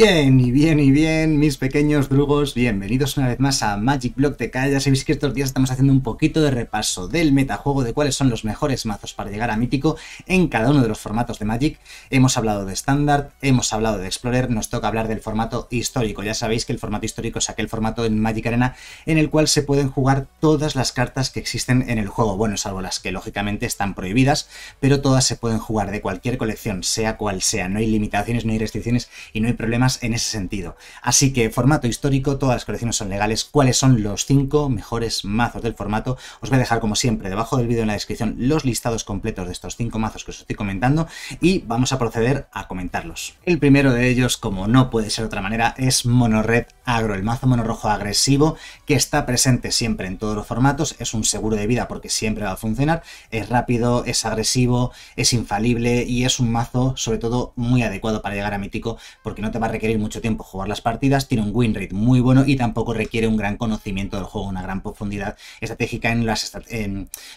Bien, y bien, y bien, mis pequeños drugos, bienvenidos una vez más a Magic Block de K. Ya sabéis que estos días estamos haciendo un poquito de repaso del metajuego, de cuáles son los mejores mazos para llegar a mítico en cada uno de los formatos de Magic. Hemos hablado de estándar, hemos hablado de Explorer, nos toca hablar del formato histórico. Ya sabéis que el formato histórico es aquel formato en Magic Arena en el cual se pueden jugar todas las cartas que existen en el juego, bueno, salvo las que lógicamente están prohibidas, pero todas se pueden jugar de cualquier colección, sea cual sea. No hay limitaciones, no hay restricciones y no hay problemas en ese sentido. Así que formato histórico, todas las colecciones son legales. ¿Cuáles son los 5 mejores mazos del formato? Os voy a dejar como siempre debajo del vídeo en la descripción los listados completos de estos 5 mazos que os estoy comentando y vamos a proceder a comentarlos. El primero de ellos, como no puede ser de otra manera, es Monored Agro, el mazo monorrojo agresivo que está presente siempre en todos los formatos, es un seguro de vida porque siempre va a funcionar, es rápido, es agresivo, es infalible y es un mazo sobre todo muy adecuado para llegar a mítico porque no te va a requerir mucho tiempo jugar las partidas, tiene un win rate muy bueno y tampoco requiere un gran conocimiento del juego, una gran profundidad estratégica en, las,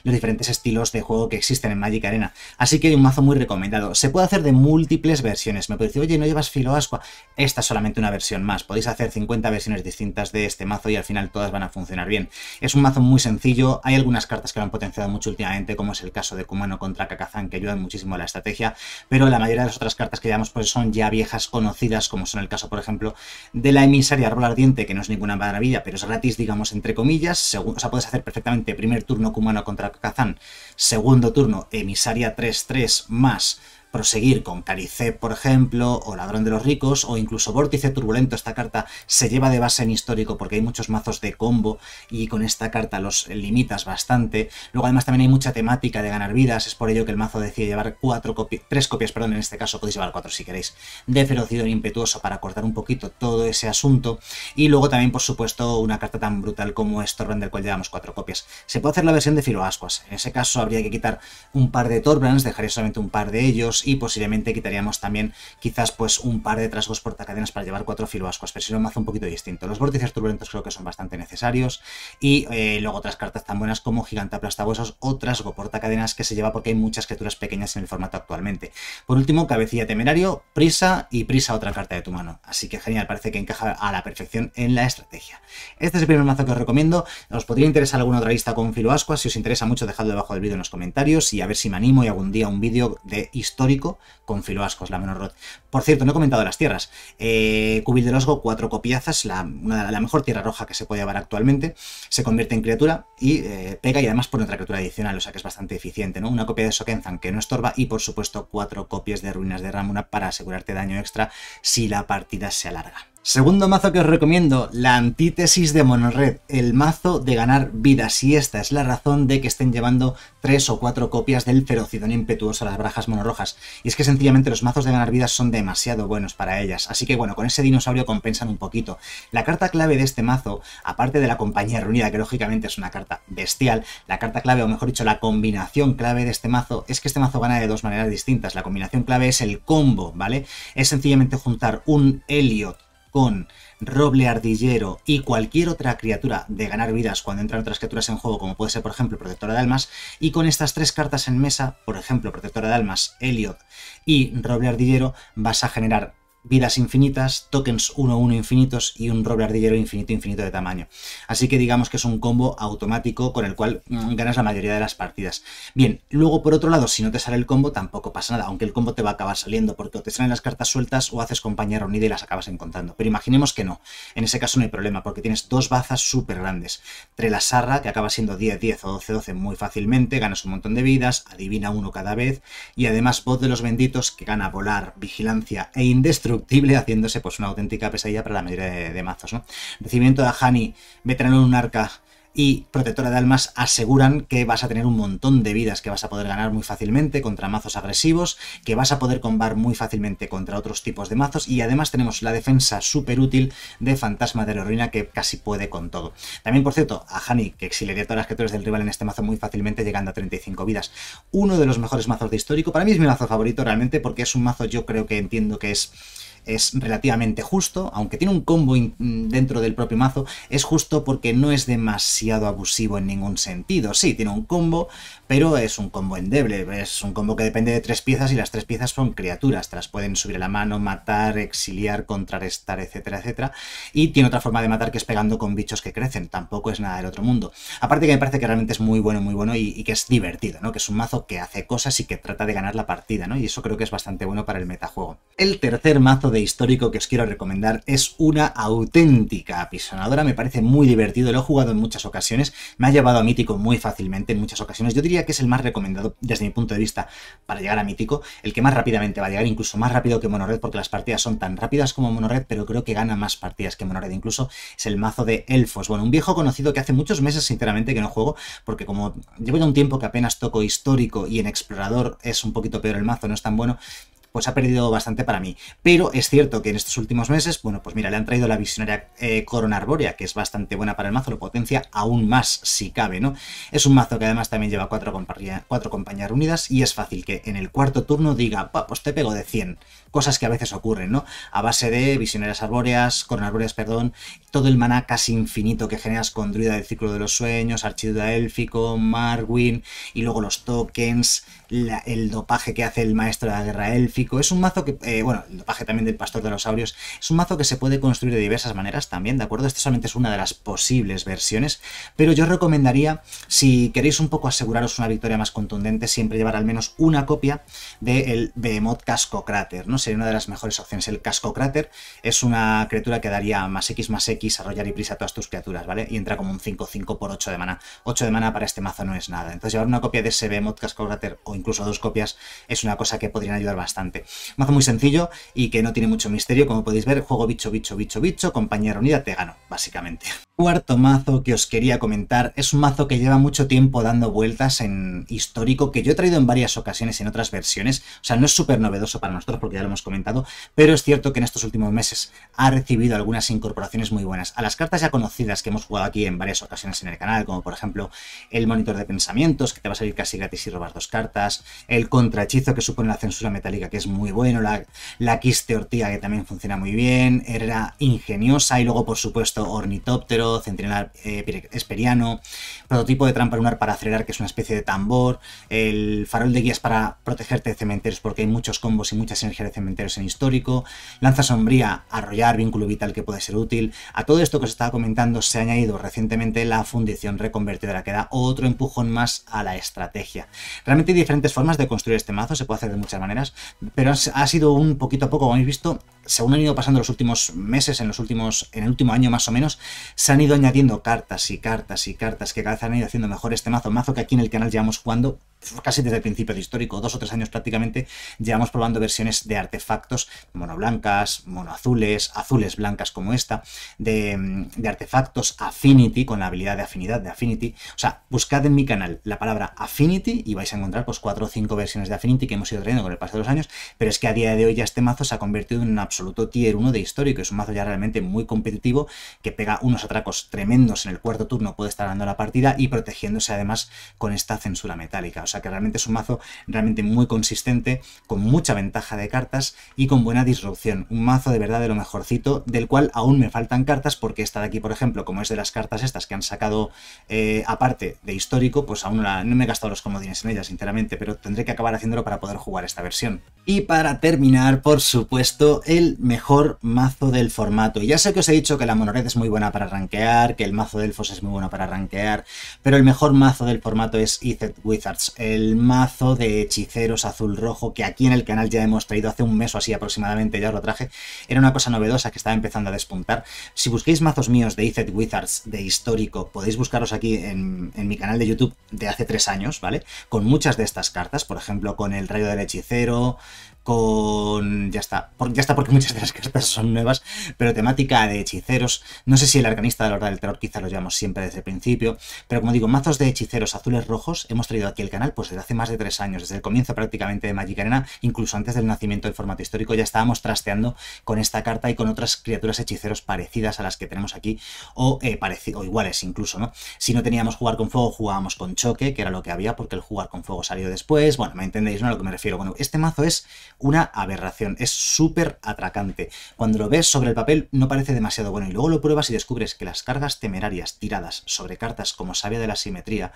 los diferentes estilos de juego que existen en Magic Arena. Así que hay un mazo muy recomendado. Se puede hacer de múltiples versiones. Me puede decir, oye, no llevas filo asqua. Esta es solamente una versión más. Podéis hacer 50 versiones distintas de este mazo y al final todas van a funcionar bien. Es un mazo muy sencillo. Hay algunas cartas que lo han potenciado mucho últimamente, como es el caso de Kumano contra Kakazan, que ayudan muchísimo a la estrategia, pero la mayoría de las otras cartas que llevamos pues, son ya viejas conocidas, como en el caso, por ejemplo, de la emisaria Árbol Ardiente, que no es ninguna maravilla, pero es gratis, digamos, entre comillas. Según, o sea, puedes hacer perfectamente primer turno Kumano contra Kazan, segundo turno emisaria 3-3 más proseguir con Caricé, por ejemplo, o Ladrón de los Ricos, o incluso Vórtice Turbulento. Esta carta se lleva de base en histórico porque hay muchos mazos de combo y con esta carta los limitas bastante. Luego además también hay mucha temática de ganar vidas, es por ello que el mazo decide llevar cuatro tres copias, perdón, en este caso podéis llevar cuatro si queréis, de Ferocidón Impetuoso para cortar un poquito todo ese asunto. Y luego también, por supuesto, una carta tan brutal como Storbrand, del cual llevamos cuatro copias. Se puede hacer la versión de Firoascuas. en ese caso habría que quitar un par de Torbrands, dejaré solamente un par de ellos, y posiblemente quitaríamos también quizás pues un par de trasgos portacadenas para llevar cuatro filoascuas, pero no un mazo un poquito distinto. Los vórtices turbulentos creo que son bastante necesarios y eh, luego otras cartas tan buenas como gigante aplastabuesos o trasgo portacadenas que se lleva porque hay muchas criaturas pequeñas en el formato actualmente. Por último, cabecilla temerario, prisa y prisa otra carta de tu mano. Así que genial, parece que encaja a la perfección en la estrategia. Este es el primer mazo que os recomiendo. Os podría interesar alguna otra lista con filoascuas. Si os interesa mucho, dejadlo debajo del vídeo en los comentarios y a ver si me animo y algún día un vídeo de historia con con filoascos, la menor rot. Por cierto, no he comentado las tierras. Eh, Cubil de Losgo, cuatro copiazas, la, mejor tierra roja que se puede llevar actualmente, se convierte en criatura y eh, pega y además pone otra criatura adicional, o sea que es bastante eficiente, ¿no? Una copia de Sokenzan que no estorba y por supuesto cuatro copias de Ruinas de Ramuna para asegurarte daño extra si la partida se alarga. Segundo mazo que os recomiendo, la antítesis de Monored, el mazo de ganar vidas, y esta es la razón de que estén llevando tres o cuatro copias del ferocidón impetuoso a las Brajas monorrojas. Y es que sencillamente los mazos de ganar vidas son demasiado buenos para ellas, así que bueno, con ese dinosaurio compensan un poquito. La carta clave de este mazo, aparte de la compañía reunida, que lógicamente es una carta bestial, la carta clave, o mejor dicho, la combinación clave de este mazo, es que este mazo gana de dos maneras distintas. La combinación clave es el combo, ¿vale? Es sencillamente juntar un Elliot con roble ardillero y cualquier otra criatura de ganar vidas cuando entran otras criaturas en juego, como puede ser, por ejemplo, Protectora de Almas, y con estas tres cartas en mesa, por ejemplo, Protectora de Almas, Elliot y Roble Ardillero, vas a generar vidas infinitas, tokens 1-1 infinitos y un roble ardillero infinito infinito de tamaño. Así que digamos que es un combo automático con el cual mm, ganas la mayoría de las partidas. Bien, luego por otro lado, si no te sale el combo tampoco pasa nada, aunque el combo te va a acabar saliendo porque o te salen las cartas sueltas o haces compañero ni y las acabas encontrando. Pero imaginemos que no, en ese caso no hay problema porque tienes dos bazas súper grandes. Sarra, que acaba siendo 10-10 o 12-12 muy fácilmente, ganas un montón de vidas, adivina uno cada vez y además voz de los benditos que gana volar, vigilancia e indestructible haciéndose pues una auténtica pesadilla para la mayoría de, mazos, ¿no? Recibimiento de Ahani, veterano en un arca, y Protectora de Almas aseguran que vas a tener un montón de vidas que vas a poder ganar muy fácilmente contra mazos agresivos, que vas a poder combar muy fácilmente contra otros tipos de mazos y además tenemos la defensa súper útil de Fantasma de la que casi puede con todo. También, por cierto, a Hani, que exiliaría todas las criaturas del rival en este mazo muy fácilmente llegando a 35 vidas. Uno de los mejores mazos de histórico, para mí es mi mazo favorito realmente porque es un mazo yo creo que entiendo que es es relativamente justo, aunque tiene un combo mm, dentro del propio mazo, es justo porque no es demasiado abusivo en ningún sentido. Sí, tiene un combo, pero es un combo endeble, es un combo que depende de tres piezas y las tres piezas son criaturas, te las pueden subir a la mano, matar, exiliar, contrarrestar, etcétera, etcétera. Y tiene otra forma de matar que es pegando con bichos que crecen, tampoco es nada del otro mundo. Aparte que me parece que realmente es muy bueno, muy bueno y, y que es divertido, ¿no? Que es un mazo que hace cosas y que trata de ganar la partida, ¿no? Y eso creo que es bastante bueno para el metajuego. El tercer mazo de histórico que os quiero recomendar. Es una auténtica apisonadora, me parece muy divertido, lo he jugado en muchas ocasiones, me ha llevado a Mítico muy fácilmente en muchas ocasiones. Yo diría que es el más recomendado desde mi punto de vista para llegar a Mítico, el que más rápidamente va a llegar, incluso más rápido que Monored, porque las partidas son tan rápidas como Monored, pero creo que gana más partidas que Monored. Incluso es el mazo de elfos. Bueno, un viejo conocido que hace muchos meses, sinceramente, que no juego, porque como llevo ya un tiempo que apenas toco histórico y en explorador es un poquito peor el mazo, no es tan bueno, pues ha perdido bastante para mí. Pero es cierto que en estos últimos meses, bueno, pues mira, le han traído la visionaria eh, Corona Arbórea, que es bastante buena para el mazo, lo potencia aún más si cabe, ¿no? Es un mazo que además también lleva cuatro, compañía, cuatro compañías reunidas y es fácil que en el cuarto turno diga, pues te pego de 100. Cosas que a veces ocurren, ¿no? A base de visionarias arbóreas, Corona Arbóreas, perdón, todo el maná casi infinito que generas con Druida del Círculo de los Sueños, Archiduda Élfico, Marwin, y luego los tokens, el dopaje que hace el Maestro de la Guerra Élfica, es un mazo que, eh, bueno, el paje también del pastor de los aureos, es un mazo que se puede construir de diversas maneras también, ¿de acuerdo? Esta solamente es una de las posibles versiones, pero yo recomendaría, si queréis un poco aseguraros una victoria más contundente, siempre llevar al menos una copia del Behemoth Casco Cráter, ¿no? Sería una de las mejores opciones. El Casco Cráter es una criatura que daría más X más X, arrollar y prisa a todas tus criaturas, ¿vale? Y entra como un 5-5 por 8 de mana. 8 de mana para este mazo no es nada. Entonces llevar una copia de ese Behemoth Casco Cráter o incluso dos copias es una cosa que podrían ayudar bastante. Mazo muy sencillo y que no tiene mucho misterio, como podéis ver, juego bicho, bicho, bicho, bicho, compañera unida te gano, básicamente. Cuarto mazo que os quería comentar es un mazo que lleva mucho tiempo dando vueltas en histórico, que yo he traído en varias ocasiones en otras versiones, o sea, no es súper novedoso para nosotros porque ya lo hemos comentado, pero es cierto que en estos últimos meses ha recibido algunas incorporaciones muy buenas a las cartas ya conocidas que hemos jugado aquí en varias ocasiones en el canal, como por ejemplo el monitor de pensamientos, que te va a salir casi gratis si robas dos cartas, el contrahechizo que supone la censura metálica, que muy bueno, la, Quiste Ortiga, que también funciona muy bien, era ingeniosa, y luego, por supuesto, Ornitóptero, Centinela eh, Esperiano, Prototipo de trampa lunar para acelerar, que es una especie de tambor, el Farol de Guías para protegerte de cementerios, porque hay muchos combos y muchas energías de cementerios en histórico, Lanza Sombría, Arrollar, Vínculo Vital, que puede ser útil. A todo esto que os estaba comentando se ha añadido recientemente la fundición reconvertidora, que da otro empujón más a la estrategia. Realmente hay diferentes formas de construir este mazo, se puede hacer de muchas maneras, pero ha sido un poquito a poco, como habéis visto, según han ido pasando los últimos meses, en los últimos, en el último año más o menos, se han ido añadiendo cartas y cartas y cartas que cada vez han ido haciendo mejor este mazo, mazo que aquí en el canal llevamos jugando casi desde el principio de histórico, dos o tres años prácticamente, llevamos probando versiones de artefactos monoblancas, monoazules, azules blancas como esta, de, artefactos Affinity, con la habilidad de afinidad de Affinity. O sea, buscad en mi canal la palabra Affinity y vais a encontrar pues cuatro o cinco versiones de Affinity que hemos ido trayendo con el paso de los años, pero es que a día de hoy ya este mazo se ha convertido en un absoluto tier 1 de histórico, es un mazo ya realmente muy competitivo que pega unos atracos tremendos en el cuarto turno, puede estar dando la partida y protegiéndose además con esta censura metálica. O sea que realmente es un mazo realmente muy consistente, con mucha ventaja de cartas y con buena disrupción. Un mazo de verdad de lo mejorcito, del cual aún me faltan cartas porque esta de aquí, por ejemplo, como es de las cartas estas que han sacado eh, aparte de histórico, pues aún no me he gastado los comodines en ellas, sinceramente, pero tendré que acabar haciéndolo para poder jugar esta versión. Y para terminar, por supuesto, el mejor mazo del formato. Ya sé que os he dicho que la monored es muy buena para rankear, que el mazo de elfos es muy bueno para rankear, pero el mejor mazo del formato es Ether Wizards el mazo de hechiceros azul-rojo que aquí en el canal ya hemos traído hace un mes o así aproximadamente, ya os lo traje. Era una cosa novedosa que estaba empezando a despuntar. Si busquéis mazos míos de IZ Wizards de histórico, podéis buscaros aquí en, en mi canal de YouTube de hace tres años, ¿vale? Con muchas de estas cartas, por ejemplo, con el rayo del hechicero, con... ya está, ya está porque muchas de las cartas son nuevas, pero temática de hechiceros, no sé si el arcanista de la Horda del terror quizá lo llevamos siempre desde el principio, pero como digo, mazos de hechiceros azules rojos hemos traído aquí el canal pues desde hace más de tres años, desde el comienzo prácticamente de Magic Arena, incluso antes del nacimiento del formato histórico ya estábamos trasteando con esta carta y con otras criaturas hechiceros parecidas a las que tenemos aquí, o, eh, o iguales incluso, ¿no? Si no teníamos jugar con fuego, jugábamos con choque, que era lo que había, porque el jugar con fuego salió después, bueno, me entendéis, ¿no? A lo que me refiero, bueno, este mazo es una aberración. Es súper atracante. Cuando lo ves sobre el papel no parece demasiado bueno y luego lo pruebas y descubres que las cargas temerarias tiradas sobre cartas como Sabia de la Simetría,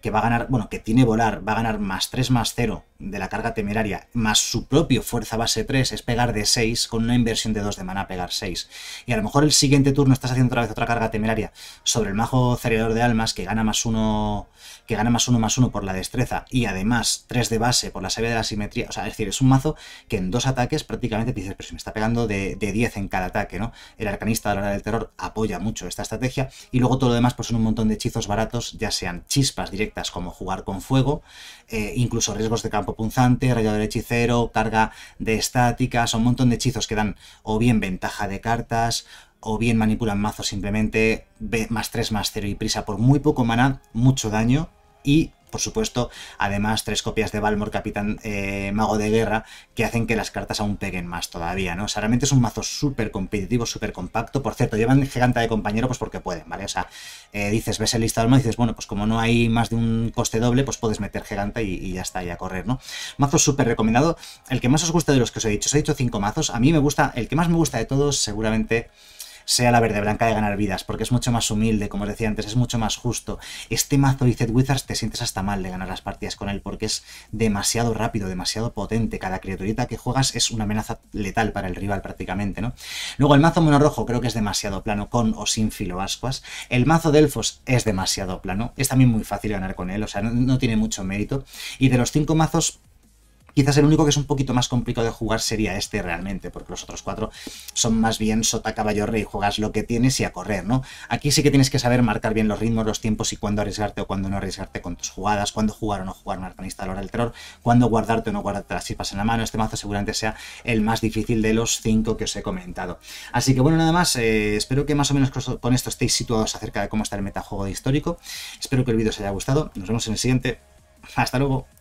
que va a ganar, bueno, que tiene volar, va a ganar más 3 más 0 de la carga temeraria, más su propio fuerza base 3 es pegar de 6, con una inversión de 2 de mana pegar 6. Y a lo mejor el siguiente turno estás haciendo otra vez otra carga temeraria sobre el majo cereador de almas que gana más 1 que gana más 1 más 1 por la destreza y además 3 de base por la sabiduría de la simetría. O sea, es decir, es un mazo que en dos ataques prácticamente te dices, pero si me está pegando de, 10 en cada ataque, ¿no? El arcanista de la hora del terror apoya mucho esta estrategia y luego todo lo demás pues son un montón de hechizos baratos, ya sean chispas directas como jugar con fuego, eh, incluso riesgos de campo punzante, rayador hechicero, carga de estáticas, un montón de hechizos que dan o bien ventaja de cartas, o bien manipulan mazos simplemente, más 3 más 0 y prisa por muy poco maná, mucho daño, y por supuesto, además tres copias de Balmor, Capitán eh, Mago de Guerra, que hacen que las cartas aún peguen más todavía, ¿no? O sea, realmente es un mazo súper competitivo, súper compacto. Por cierto, llevan giganta de compañero pues porque pueden, ¿vale? O sea, eh, dices, ves el listado y dices, bueno, pues como no hay más de un coste doble, pues puedes meter giganta y, ya está, a correr, ¿no? Mazo súper recomendado. El que más os gusta de los que os he dicho, os he dicho cinco mazos. A mí me gusta, el que más me gusta de todos seguramente sea la verde blanca de ganar vidas, porque es mucho más humilde, como os decía antes, es mucho más justo. Este mazo Zed Wizards te sientes hasta mal de ganar las partidas con él, porque es demasiado rápido, demasiado potente. Cada criaturita que juegas es una amenaza letal para el rival prácticamente, ¿no? Luego el mazo monorrojo creo que es demasiado plano, con o sin filo ascuas. El mazo de elfos es demasiado plano, es también muy fácil ganar con él, o sea, no tiene mucho mérito. Y de los cinco mazos, Quizás el único que es un poquito más complicado de jugar sería este realmente, porque los otros cuatro son más bien sota, caballo, rey, juegas lo que tienes y a correr, ¿no? Aquí sí que tienes que saber marcar bien los ritmos, los tiempos y cuándo arriesgarte o cuándo no arriesgarte con tus jugadas, cuándo jugar o no jugar un arcanista a la hora del terror, cuándo guardarte o no guardarte las chispas en la mano. Este mazo seguramente sea el más difícil de los cinco que os he comentado. Así que bueno, nada más, eh, espero que más o menos con esto estéis situados acerca de cómo está el metajuego de histórico. Espero que el vídeo os haya gustado. Nos vemos en el siguiente. Hasta luego.